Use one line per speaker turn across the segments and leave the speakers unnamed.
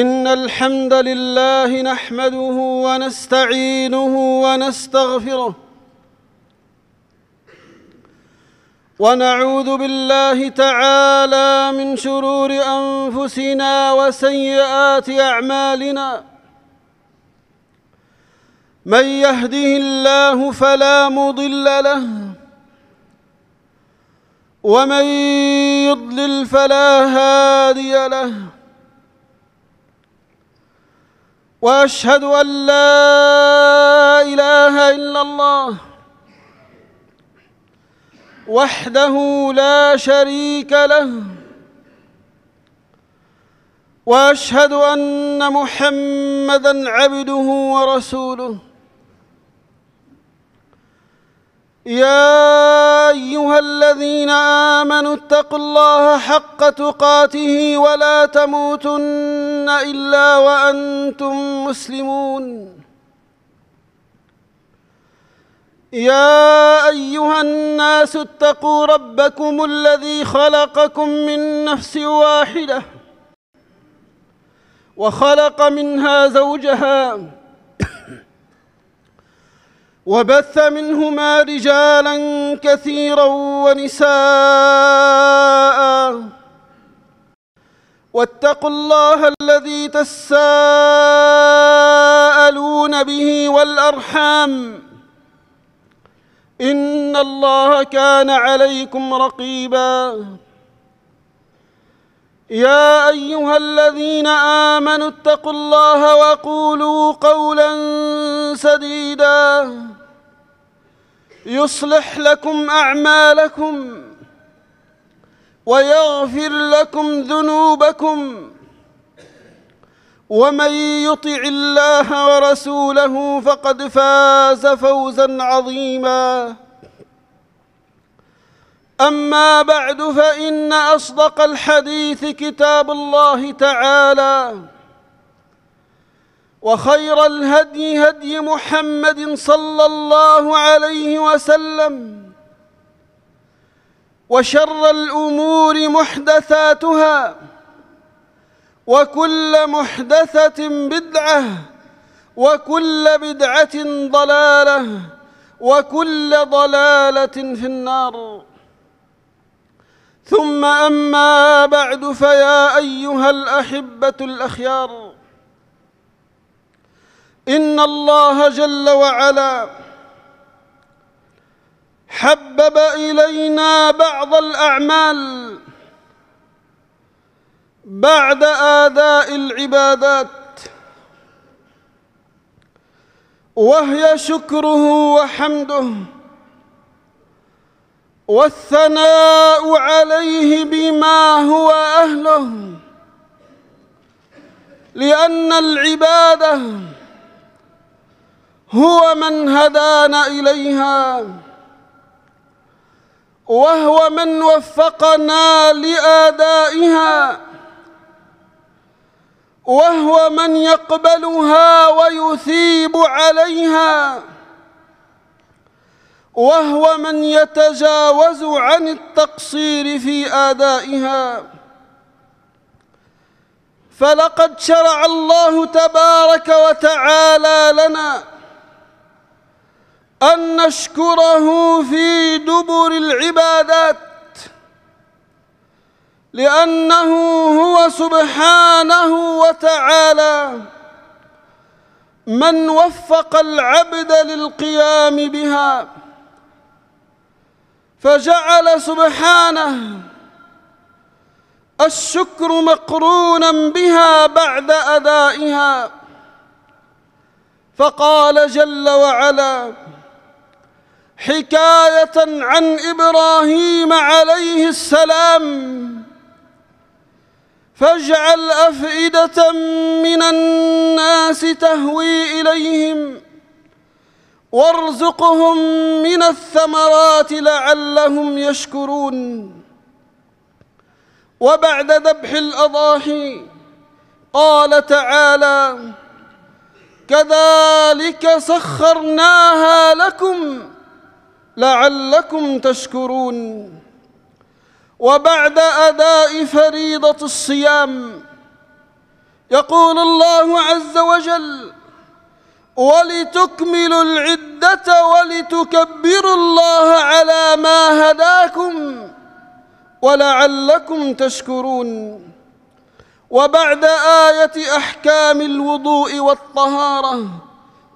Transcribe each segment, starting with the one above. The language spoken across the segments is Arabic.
ان الحمد لله نحمده ونستعينه ونستغفره ونعوذ بالله تعالى من شرور انفسنا وسيئات اعمالنا من يهده الله فلا مضل له ومن يضلل فلا هادي واشهد ان لا اله الا الله وحده لا شريك له واشهد ان محمدا عبده ورسوله يا أيها الذين آمنوا اتقوا الله حق تقاته ولا تموتن إلا وأنتم مسلمون يا أيها الناس اتقوا ربكم الذي خلقكم من نفس واحدة وخلق منها زوجها وبث منهما رجالا كثيرا ونساء واتقوا الله الذي تساءلون به والارحام ان الله كان عليكم رقيبا يا ايها الذين امنوا اتقوا الله وقولوا قولا سديدا يصلح لكم أعمالكم ويغفر لكم ذنوبكم ومن يطع الله ورسوله فقد فاز فوزا عظيما أما بعد فإن أصدق الحديث كتاب الله تعالى وخير الهدي هدي محمد صلى الله عليه وسلم وشر الأمور محدثاتها وكل محدثة بدعة وكل بدعة ضلالة وكل ضلالة في النار ثم أما بعد فيا أيها الأحبة الأخيار إن الله جل وعلا حبب إلينا بعض الأعمال بعد آداء العبادات وهي شكره وحمده والثناء عليه بما هو أهله لأن العباده هو من هدانا إليها وهو من وفقنا لادائها وهو من يقبلها ويثيب عليها وهو من يتجاوز عن التقصير في ادائها فلقد شرع الله تبارك وتعالى لنا أن نشكره في دبر العبادات لأنه هو سبحانه وتعالى من وفق العبد للقيام بها فجعل سبحانه الشكر مقرونا بها بعد أدائها فقال جل وعلا حكايه عن ابراهيم عليه السلام فاجعل افئده من الناس تهوي اليهم وارزقهم من الثمرات لعلهم يشكرون وبعد ذبح الاضاحي قال تعالى كذلك سخرناها لكم لعلكم تشكرون وبعد اداء فريضه الصيام يقول الله عز وجل ولتكملوا العده ولتكبروا الله على ما هداكم ولعلكم تشكرون وبعد ايه احكام الوضوء والطهاره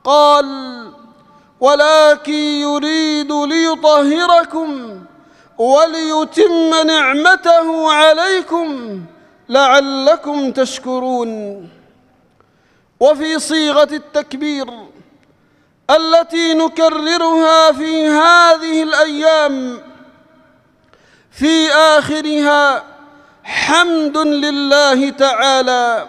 قال ولكن يريد ليطهركم وليتم نعمته عليكم لعلكم تشكرون وفي صيغه التكبير التي نكررها في هذه الايام في اخرها حمد لله تعالى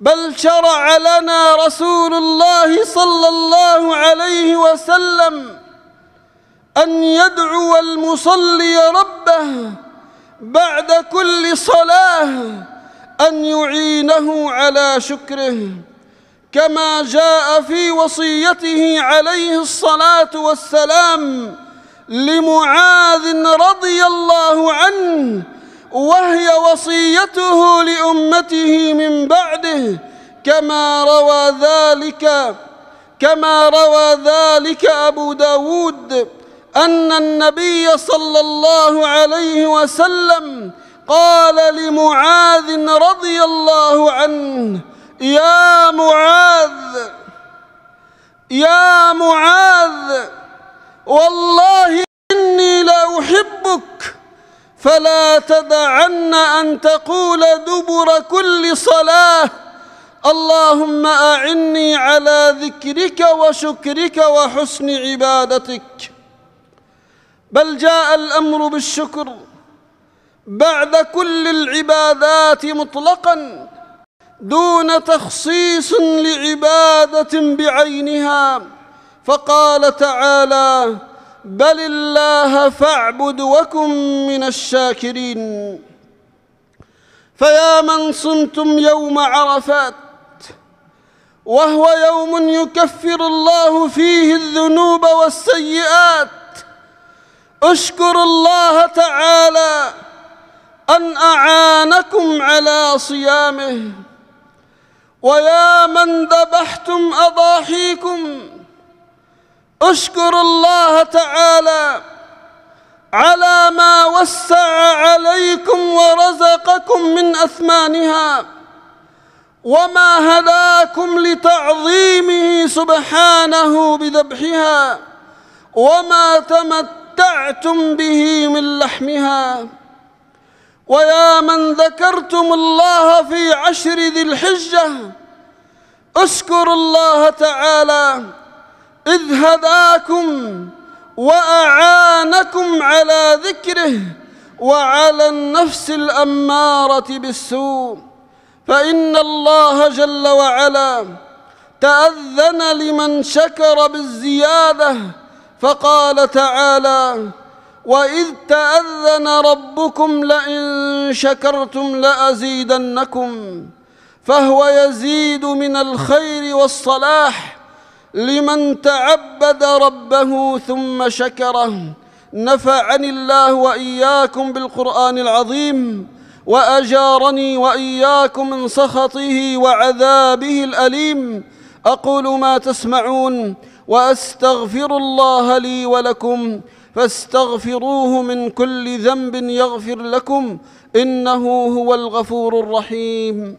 بل شرع لنا رسول الله صلى الله عليه وسلم أن يدعو المصلي ربه بعد كل صلاة أن يعينه على شكره كما جاء في وصيته عليه الصلاة والسلام لمعاذ رضي الله عنه وهي وصيته لأمته من بعده كما روى ذلك كما روى ذلك أبو داود أن النبي صلى الله عليه وسلم قال لمعاذ رضي الله عنه يا معاذ يا معاذ والله فلا تدعن أن تقول دبر كل صلاة اللهم أعني على ذكرك وشكرك وحسن عبادتك بل جاء الأمر بالشكر بعد كل العبادات مطلقا دون تخصيص لعبادة بعينها فقال تعالى بل الله فاعبد وكن من الشاكرين فيا من صمتم يوم عرفات وهو يوم يكفر الله فيه الذنوب والسيئات اشكروا الله تعالى ان اعانكم على صيامه ويا من ذبحتم اضاحيكم اشكر الله تعالى على ما وسع عليكم ورزقكم من أثمانها وما هداكم لتعظيمه سبحانه بذبحها وما تمتعتم به من لحمها ويا من ذكرتم الله في عشر ذي الحجة اشكروا الله تعالى إذ هداكم وأعانكم على ذكره وعلى النفس الأمارة بالسوء فإن الله جل وعلا تأذن لمن شكر بالزيادة فقال تعالى وإذ تأذن ربكم لئن شكرتم لأزيدنكم فهو يزيد من الخير والصلاح لمن تعبد ربه ثم شكره نفعني الله واياكم بالقران العظيم واجارني واياكم من سخطه وعذابه الاليم اقول ما تسمعون واستغفر الله لي ولكم فاستغفروه من كل ذنب يغفر لكم انه هو الغفور الرحيم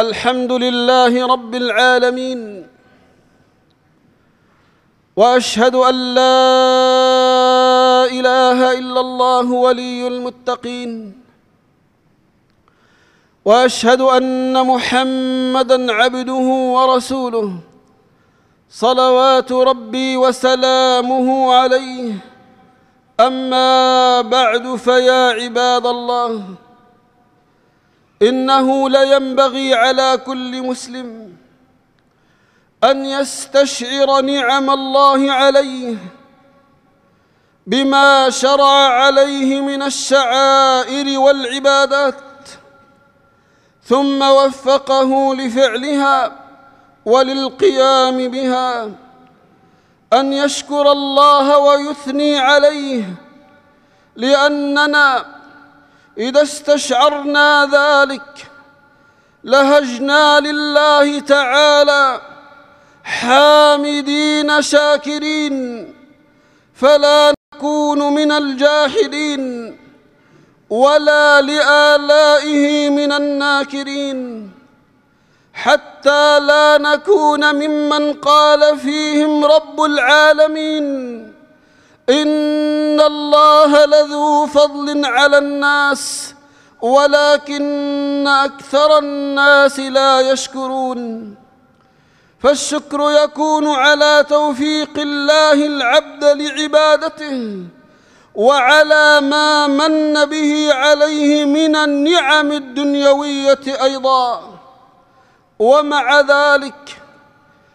الحمد لله رب العالمين واشهد ان لا اله الا الله ولي المتقين واشهد ان محمدا عبده ورسوله صلوات ربي وسلامه عليه اما بعد فيا عباد الله إنه لينبغي على كل مسلم أن يستشعر نعم الله عليه بما شرع عليه من الشعائر والعبادات ثم وفقه لفعلها وللقيام بها أن يشكر الله ويثني عليه لأننا إذا استشعرنا ذلك لهجنا لله تعالى حامدين شاكرين فلا نكون من الجاحدين ولا لآلائه من الناكرين حتى لا نكون ممن قال فيهم رب العالمين إن الله لذو فضل على الناس ولكن أكثر الناس لا يشكرون فالشكر يكون على توفيق الله العبد لعبادته وعلى ما من به عليه من النعم الدنيوية أيضا ومع ذلك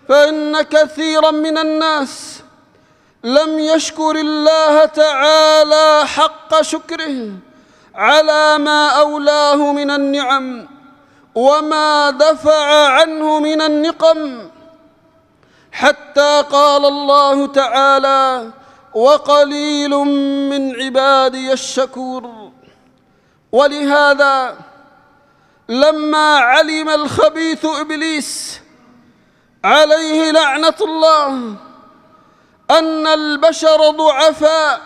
فإن كثيرا من الناس لم يشكر الله تعالى حق شكره على ما أولاه من النعم وما دفع عنه من النقم حتى قال الله تعالى وقليل من عبادي الشكور ولهذا لما علم الخبيث إبليس عليه لعنة الله أن البشر ضعفاء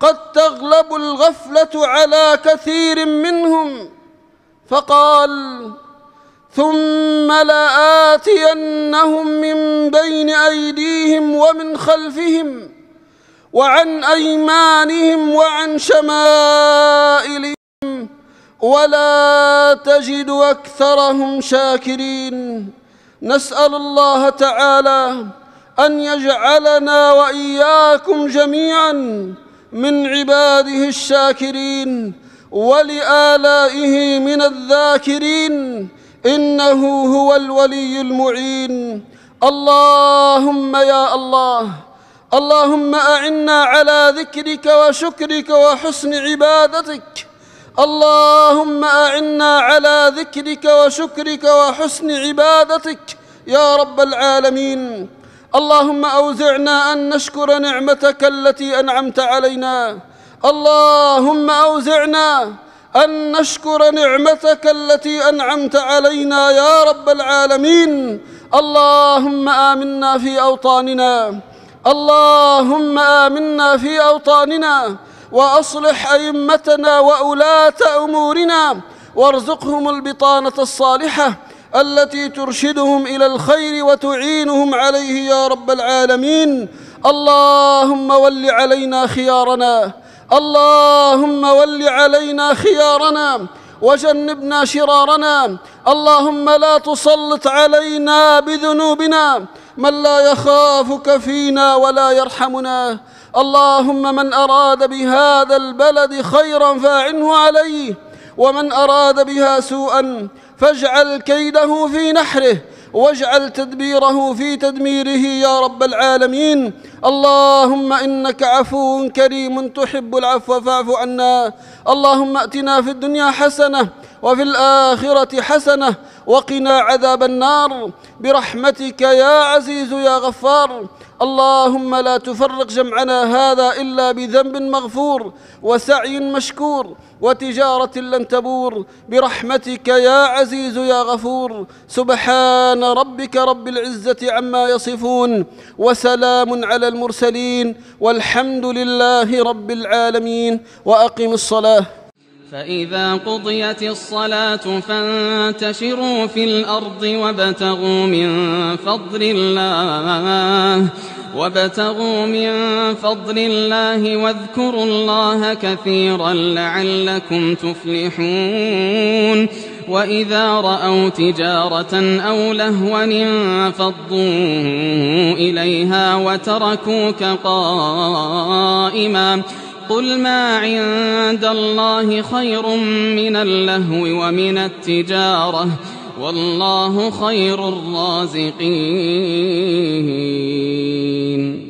قد تغلب الغفلة على كثير منهم فقال ثم لآتينهم من بين أيديهم ومن خلفهم وعن أيمانهم وعن شمائلهم ولا تجد أكثرهم شاكرين نسأل الله تعالى أن يجعلنا وإياكم جميعا من عباده الشاكرين ولآلائه من الذاكرين إنه هو الولي المعين اللهم يا الله اللهم أعنا على ذكرك وشكرك وحسن عبادتك اللهم أعنا على ذكرك وشكرك وحسن عبادتك يا رب العالمين اللهم أوزعنا أن نشكر نعمتك التي أنعمت علينا اللهم أوزعنا أن نشكر نعمتك التي أنعمت علينا يا رب العالمين اللهم آمنا في أوطاننا اللهم آمنا في أوطاننا وأصلح أئمتنا وأولاة أمورنا وارزقهم البطانة الصالحة التي ترشدهم الى الخير وتعينهم عليه يا رب العالمين اللهم ول علينا خيارنا اللهم ول علينا خيارنا وجنبنا شرارنا اللهم لا تسلط علينا بذنوبنا من لا يخافك فينا ولا يرحمنا اللهم من اراد بهذا البلد خيرا فاعنه عليه ومن اراد بها سوءا فاجعل كيده في نحره واجعل تدبيره في تدميره يا رب العالمين اللهم انك عفو كريم تحب العفو فاعف عنا اللهم اتنا في الدنيا حسنه وفي الاخره حسنه وقنا عذاب النار برحمتك يا عزيز يا غفار اللهم لا تفرق جمعنا هذا الا بذنب مغفور وسعي مشكور وتجاره لن تبور برحمتك يا عزيز يا غفور سبحان ربك رب العزه عما يصفون وسلام على المرسلين والحمد لله رب العالمين واقم الصلاه فإذا
قضيت الصلاة فانتشروا في الأرض وابتغوا من فضل الله وابتغوا من فضل الله واذكروا الله كثيرا لعلكم تفلحون وإذا رأوا تجارة أو لهوا انفضوا إليها وتركوك قائما قل ما عند الله خير من اللهو ومن التجارة والله خير الرازقين